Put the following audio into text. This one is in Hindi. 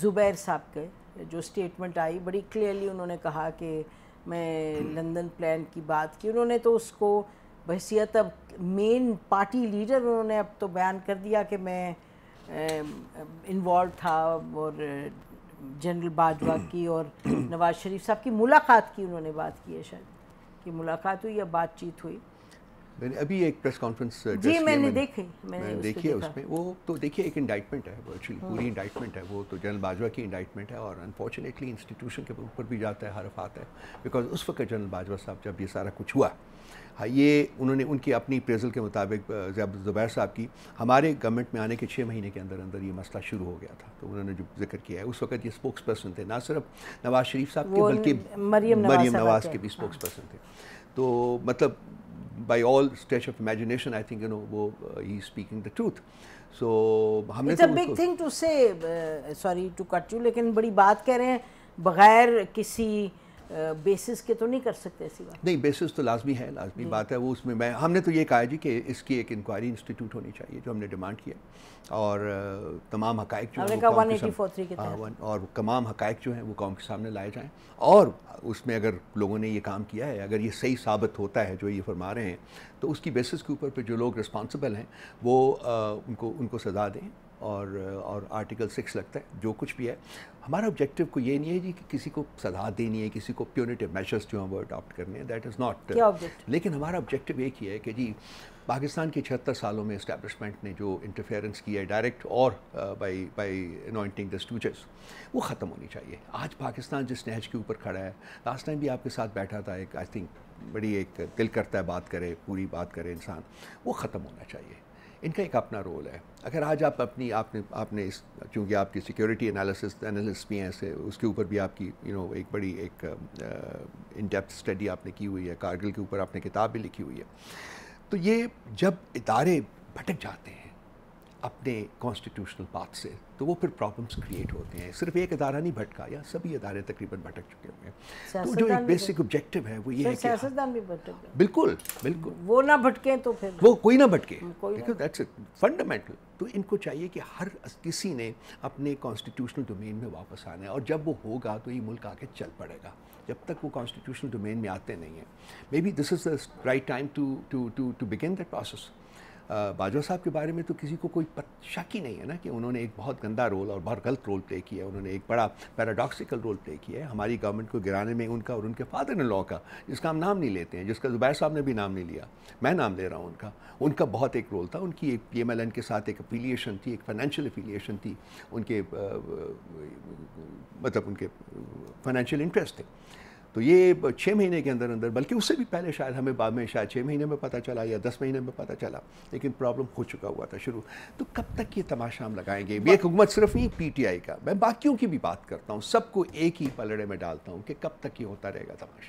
ज़ुबैर साहब के जो स्टेटमेंट आई बड़ी क्लियरली उन्होंने कहा कि मैं लंदन प्लान की बात की उन्होंने तो उसको बहसीत अब मेन पार्टी लीडर उन्होंने अब तो बयान कर दिया कि मैं इन्वॉल्व था और जनरल बाजवा की और नवाज़ शरीफ साहब की मुलाकात की उन्होंने बात की है शायद कि मुलाकात हुई या बातचीत हुई मैंने अभी एक प्रेस कॉन्फ्रेंस uh, जी मैंने देखी मैंने, देखी है उसमें वो तो देखिए एक इंडाइटमेंट है एक्चुअली हाँ। पूरी इंडाइटमेंट है वो तो जनरल बाजवा की इंडाइटमेंट है और अनफॉर्चुनेटली इंस्टीट्यूशन के ऊपर भी जाता है हर आता है बिकॉज उस वक्त जनरल बाजवा साहब जब ये सारा कुछ हुआ हाँ ये उन्होंने उनकी अपनी प्रेजल के मुताबिक uh, जुबैर साहब की हमारे गवर्नमेंट में आने के छः महीने के अंदर अंदर ये मसला शुरू हो गया था तो उन्होंने जो जिक्र किया है उस वक्त ये स्पोक्स पर्सन थे ना सिर्फ नवाज शरीफ साहब के बल्कि मरियम नवाज के भी स्पोक्स हाँ। पर्सन थे तो मतलब by all stretch of imagination, I think you know वो uh, he's speaking the truth. So It's a big thing to say. Uh, sorry to cut you, but बड़ी बात कह रहे बेसिस के तो नहीं कर सकते ऐसी बात नहीं बेसिस तो लाजमी है लाजमी बात है वो उसमें मैं हमने तो ये कहा जी कि इसकी एक इंक्वायरी इंस्टीट्यूट होनी चाहिए जो हमने डिमांड किया हाँ, और तमाम हक जो हैं और तमाम हक़ जो हैं वो कौम के सामने लाए जाएँ और उसमें अगर लोगों ने ये काम किया है अगर ये सही साबित होता है जो ये फरमा रहे हैं तो उसकी बेसिस के ऊपर पर जो लोग रिस्पॉन्सिबल हैं वो उनको उनको सजा दें और और आर्टिकल सिक्स लगता है जो कुछ भी है हमारा ऑब्जेक्टिव को ये नहीं है जी कि किसी को सजा देनी है किसी को प्योनेटिव मेजर्स जो हैं वो अडॉप्ट करने हैं दैट इज़ नॉट लेकिन हमारा ऑब्जेक्टिव एक ही है कि जी पाकिस्तान के छिहत्तर सालों में इस्टेब्लिशमेंट ने जो इंटरफेरेंस किया है डायरेक्ट और by by anointing the structures वो ख़त्म होनी चाहिए आज पाकिस्तान जिस नहज के ऊपर खड़ा है लास्ट टाइम भी आपके साथ बैठा था एक आई थिंक बड़ी एक दिल करता है बात करे पूरी बात करे इंसान वो ख़त्म होना चाहिए इनका एक अपना रोल है अगर आज आप अपनी आपने आपने इस चूँकि आपकी सिक्योरिटी एनालिसिस एनालिस भी हैं ऐसे उसके ऊपर भी आपकी यू नो एक बड़ी एक इन डेप्थ स्टडी आपने की हुई है कारगिल के ऊपर आपने किताब भी लिखी हुई है तो ये जब इदारे भटक जाते हैं अपने कॉन्स्टिट्यूशनल पाथ से तो वो फिर प्रॉब्लम्स क्रिएट होते हैं सिर्फ एक अदारा नहीं भटका या सभी अदारे तकरीबन भटक चुके हुए हैं तो जो एक बेसिक ऑब्जेक्टिव है वो ये है कि भी हाँ। भटक बिल्कुल बिल्कुल वो ना भटके तो फिर वो कोई ना भटके फंडामेंटल हाँ, तो इनको चाहिए कि हर किसी ने अपने कॉन्स्टिट्यूशनल डोमेन में वापस आना है और जब वो होगा तो ये मुल्क आगे चल पड़ेगा जब तक वो कॉन्स्टिट्यूशनल डोमेन में आते नहीं हैं may be this is the right time to to to to begin that process Bajwa साहब के बारे में तो किसी को कोई शक ही नहीं है ना कि उन्होंने एक बहुत गंदा रोल और बहुत गलत रोल प्ले किया है उन्होंने एक बड़ा पैराडॉक्सिकल रोल प्ले किया है हमारी गवर्नमेंट को गिराने में उनका और उनके फादर इन लॉ का जिसका हम नाम नहीं लेते हैं जिसका जुबैर साहब ने भी नाम नहीं लिया मैं नाम ले रहा हूँ उनका उनका बहुत एक रोल था उनकी एक पी के साथ एक अफिलिएशन थी एक फाइनेंशियल अफिलिएशन थी उनके मतलब उनके फाइनेंशियल इंटरेस्ट थे तो ये छः महीने के अंदर अंदर बल्कि उससे भी पहले शायद हमें बाद में शायद छः महीने में पता चला या दस महीने में पता चला लेकिन प्रॉब्लम हो चुका हुआ था शुरू तो कब तक ये तमाशा हम लगाएंगे ये हुकूमत सिर्फ नहीं पीटीआई का मैं बाकियों की भी बात करता हूँ सबको एक ही पलड़े में डालता हूँ कि कब तक ये होता रहेगा तमाशा